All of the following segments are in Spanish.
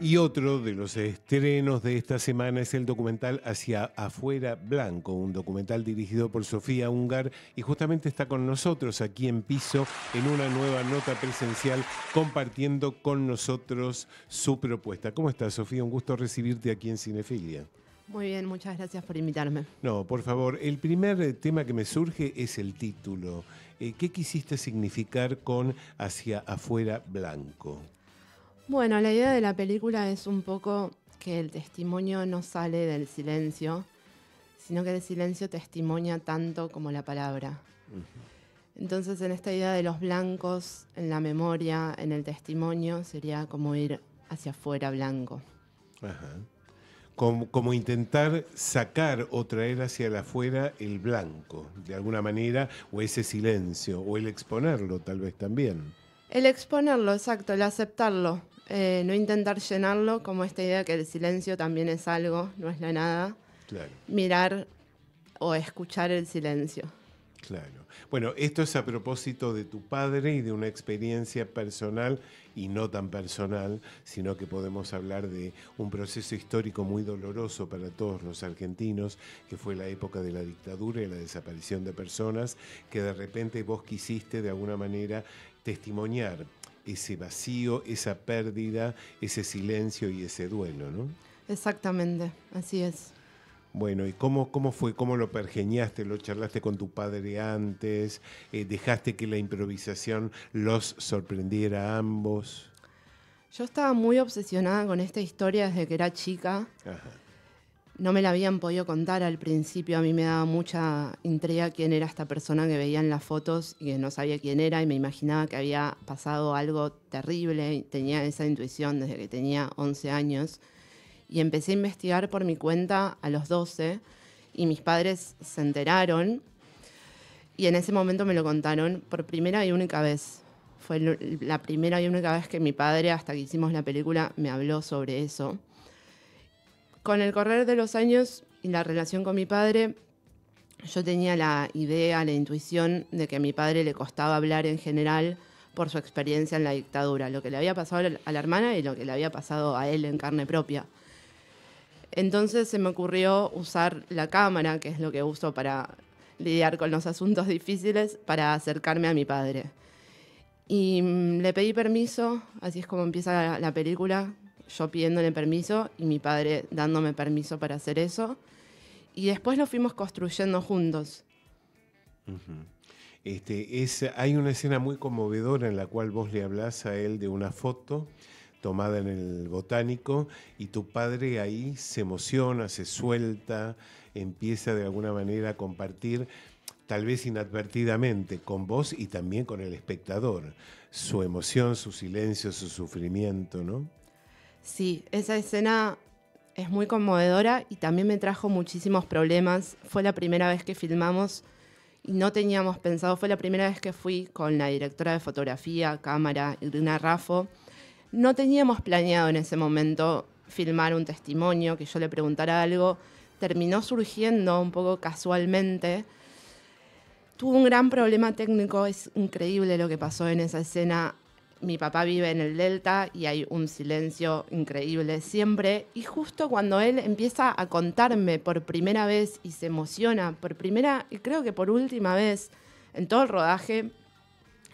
Y otro de los estrenos de esta semana es el documental Hacia Afuera Blanco, un documental dirigido por Sofía Ungar y justamente está con nosotros aquí en piso en una nueva nota presencial compartiendo con nosotros su propuesta. ¿Cómo estás, Sofía? Un gusto recibirte aquí en Cinefilia. Muy bien, muchas gracias por invitarme. No, por favor, el primer eh, tema que me surge es el título. Eh, ¿Qué quisiste significar con Hacia Afuera Blanco? Bueno, la idea de la película es un poco que el testimonio no sale del silencio, sino que el silencio testimonia tanto como la palabra. Entonces, en esta idea de los blancos, en la memoria, en el testimonio, sería como ir hacia afuera blanco. Como, intentar sacar o traer hacia afuera el blanco, de alguna manera, o ese silencio, o el exponerlo tal vez también. El exponerlo, exacto, el aceptarlo. Eh, no intentar llenarlo, como esta idea que el silencio también es algo, no es la nada. Mirar o escuchar el silencio. Claro. Bueno, esto es a propósito de tu padre y de una experiencia personal y no tan personal, sino que podemos hablar de un proceso histórico muy doloroso para todos los argentinos, que fue la época de la dictadura y la desaparición de personas, que de repente vos quisiste de alguna manera testimoniar ese vacío, esa pérdida, ese silencio y ese duelo, ¿no? Exactamente, así es. Bueno, ¿y cómo, cómo fue? ¿Cómo lo pergeñaste? ¿Lo charlaste con tu padre antes? Eh, ¿Dejaste que la improvisación los sorprendiera a ambos? Yo estaba muy obsesionada con esta historia desde que era chica. Ajá. No me la habían podido contar al principio, a mí me daba mucha intriga quién era esta persona que veía en las fotos y que no sabía quién era y me imaginaba que había pasado algo terrible, tenía esa intuición desde que tenía 11 años y empecé a investigar por mi cuenta a los 12 y mis padres se enteraron y en ese momento me lo contaron por primera y única vez. Fue la primera y única vez que mi padre, hasta que hicimos la película, me habló sobre eso con el correr de los años y la relación con mi padre, yo tenía la idea, la intuición de que a mi padre le costaba hablar en general por su experiencia en la dictadura, lo que le había pasado a la hermana y lo que le había pasado a él en carne propia. Entonces se me ocurrió usar la cámara, que es lo que uso para lidiar con los asuntos difíciles, para acercarme a mi padre. Y mm, le pedí permiso, así es como empieza la película, yo pidiéndole permiso y mi padre dándome permiso para hacer eso. Y después lo fuimos construyendo juntos. este, es, hay una escena muy conmovedora en la cual vos le hablas a él de una foto tomada en el botánico y tu padre ahí se emociona, se suelta, empieza de alguna manera a compartir tal vez inadvertidamente, con vos y también con el espectador. Su emoción, su silencio, su sufrimiento, ¿no? Sí, esa escena es muy conmovedora y también me trajo muchísimos problemas. Fue la primera vez que filmamos y no teníamos pensado, fue la primera vez que fui con la directora de fotografía, cámara, Irina Raffo. No teníamos planeado en ese momento filmar un testimonio, que yo le preguntara algo. Terminó surgiendo un poco casualmente. Tuvo un gran problema técnico, es increíble lo que pasó en esa escena mi papá vive en el Delta y hay un silencio increíble siempre. Y justo cuando él empieza a contarme por primera vez y se emociona, por primera y creo que por última vez en todo el rodaje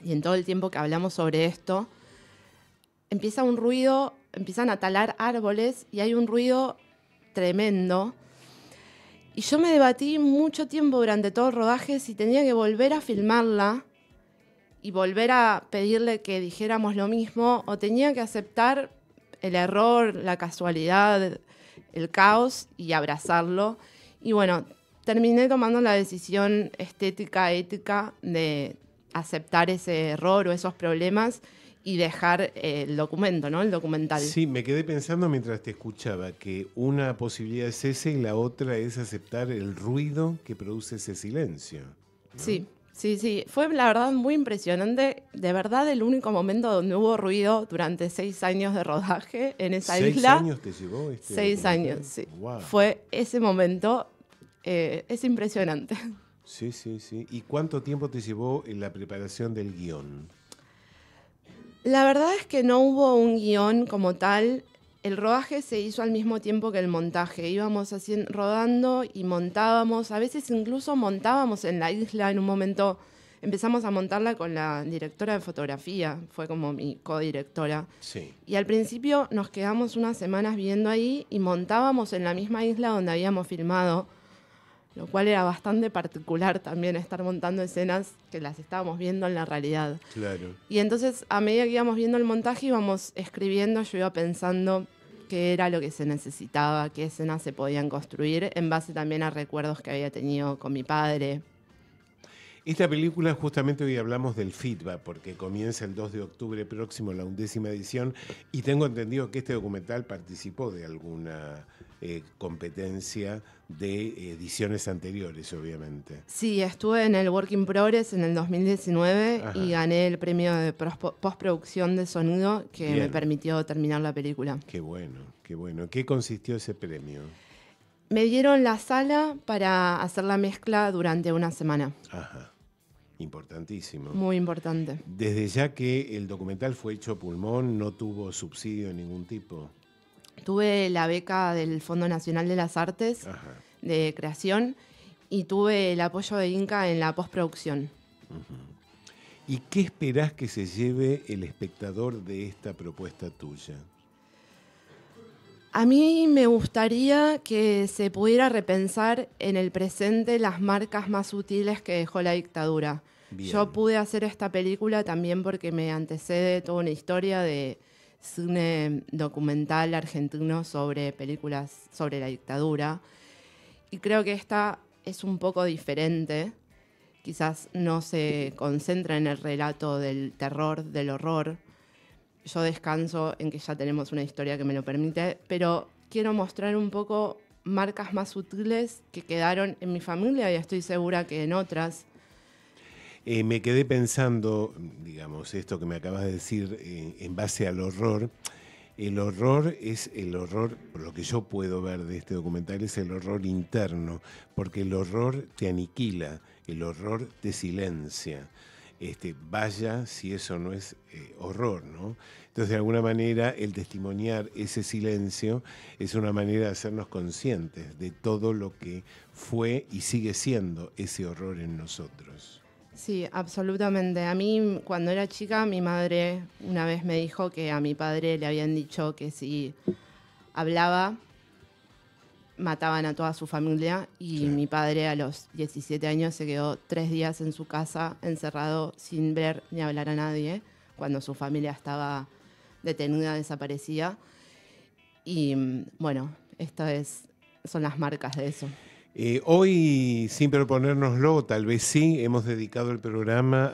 y en todo el tiempo que hablamos sobre esto, empieza un ruido, empiezan a talar árboles y hay un ruido tremendo. Y yo me debatí mucho tiempo durante todo el rodaje si tenía que volver a filmarla y volver a pedirle que dijéramos lo mismo o tenía que aceptar el error, la casualidad, el caos y abrazarlo. Y bueno, terminé tomando la decisión estética, ética de aceptar ese error o esos problemas y dejar el documento, ¿no? El documental. Sí, me quedé pensando mientras te escuchaba que una posibilidad es esa y la otra es aceptar el ruido que produce ese silencio. Sí. Sí, sí, fue la verdad muy impresionante. De verdad, el único momento donde hubo ruido durante seis años de rodaje en esa isla. ¿Seis años te llevó este Seis años, sí. Fue ese momento, eh, es impresionante. Sí, sí, sí. ¿Y cuánto tiempo te llevó la preparación del guión? La verdad es que no hubo un guión como tal el rodaje se hizo al mismo tiempo que el montaje. Íbamos así rodando y montábamos. A veces incluso montábamos en la isla. En un momento empezamos a montarla con la directora de fotografía. Fue como mi codirectora. Sí. Y al principio nos quedamos unas semanas viendo ahí y montábamos en la misma isla donde habíamos filmado. Lo cual era bastante particular también estar montando escenas que las estábamos viendo en la realidad. Claro. Y entonces, a medida que íbamos viendo el montaje, íbamos escribiendo, yo iba pensando qué era lo que se necesitaba, qué escenas se podían construir, en base también a recuerdos que había tenido con mi padre. Esta película, justamente hoy hablamos del feedback, porque comienza el 2 de octubre próximo la undécima edición, y tengo entendido que este documental participó de alguna eh, competencia de ediciones anteriores, obviamente. Sí, estuve en el Working Progress en el 2019 y gané el premio de postproducción de sonido que me permitió terminar la película. Qué bueno, qué bueno. ¿Qué consistió ese premio? Me dieron la sala para hacer la mezcla durante una semana. Ajá. Importantísimo. Muy importante. Desde ya que el documental fue hecho pulmón, no tuvo subsidio de ningún tipo. Tuve la beca del Fondo Nacional de las Artes de creación y tuve el apoyo de Inca en la postproducción. ¿Y qué esperás que se lleve el espectador de esta propuesta tuya? A mí me gustaría que se pudiera repensar en el presente las marcas más sutiles que dejó la dictadura. Yo pude hacer esta película también porque me antecede toda una historia de, cine documental argentino sobre películas sobre la dictadura. Y creo que esta es un poco diferente. Quizás no se concentra en el relato del terror, del horror. Yo descanso en que ya tenemos una historia que me lo permite, pero quiero mostrar un poco marcas más sutiles que quedaron en mi familia y estoy segura que en otras eh, me quedé pensando, digamos, esto que me acabas de decir eh, en base al horror. El horror es el horror, por lo que yo puedo ver de este documental, es el horror interno, porque el horror te aniquila, el horror te silencia. Este, vaya si eso no es eh, horror, ¿no? Entonces, de alguna manera, el testimoniar ese silencio es una manera de hacernos conscientes de todo lo que fue y sigue siendo ese horror en nosotros. Sí, absolutamente. A mí, cuando era chica, mi madre una vez me dijo que a mi padre le habían dicho que si hablaba, mataban a toda su familia y mi padre a los 17 años se quedó tres días en su casa encerrado sin ver ni hablar a nadie cuando su familia estaba detenida, desaparecida. Y mm, bueno, estas son las marcas de eso. Eh, hoy, sin proponérnoslo, tal vez sí, hemos dedicado el programa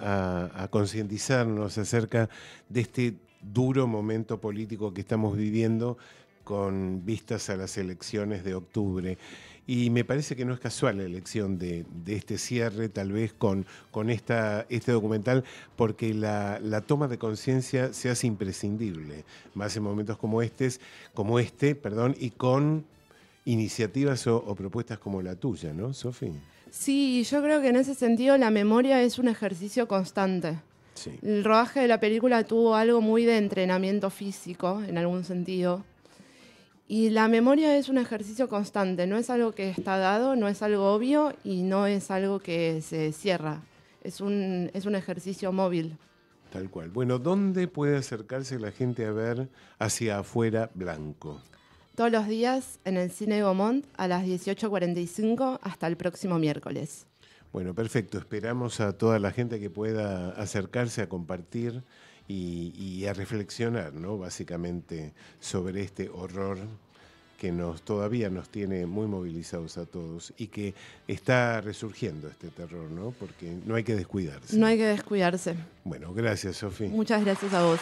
a, concientizarnos acerca de este duro momento político que estamos viviendo con vistas a las elecciones de octubre. Y me parece que no es casual la elección de, este cierre, tal vez con, con esta, este documental, porque la, la toma de conciencia se hace imprescindible, más en momentos como, este, como este, perdón, y con iniciativas o, propuestas como la tuya, ¿no, Sofi? Sí, yo creo que en ese sentido la memoria es un ejercicio constante. Sí. El rodaje de la película tuvo algo muy de entrenamiento físico, en algún sentido. Y la memoria es un ejercicio constante, no es algo que está dado, no es algo obvio y no es algo que se cierra. Es un, es un ejercicio móvil. Tal cual. Bueno, ¿dónde puede acercarse la gente a ver hacia afuera blanco? todos los días en el Cine Gomont a las 18.45 hasta el próximo miércoles. Bueno, perfecto. Esperamos a toda la gente que pueda acercarse a compartir y, a reflexionar, ¿no? Básicamente sobre este horror que nos, todavía nos tiene muy movilizados a todos y que está resurgiendo este terror, ¿no? Porque no hay que descuidarse. No hay que descuidarse. Bueno, gracias, Sofía. Muchas gracias a vos.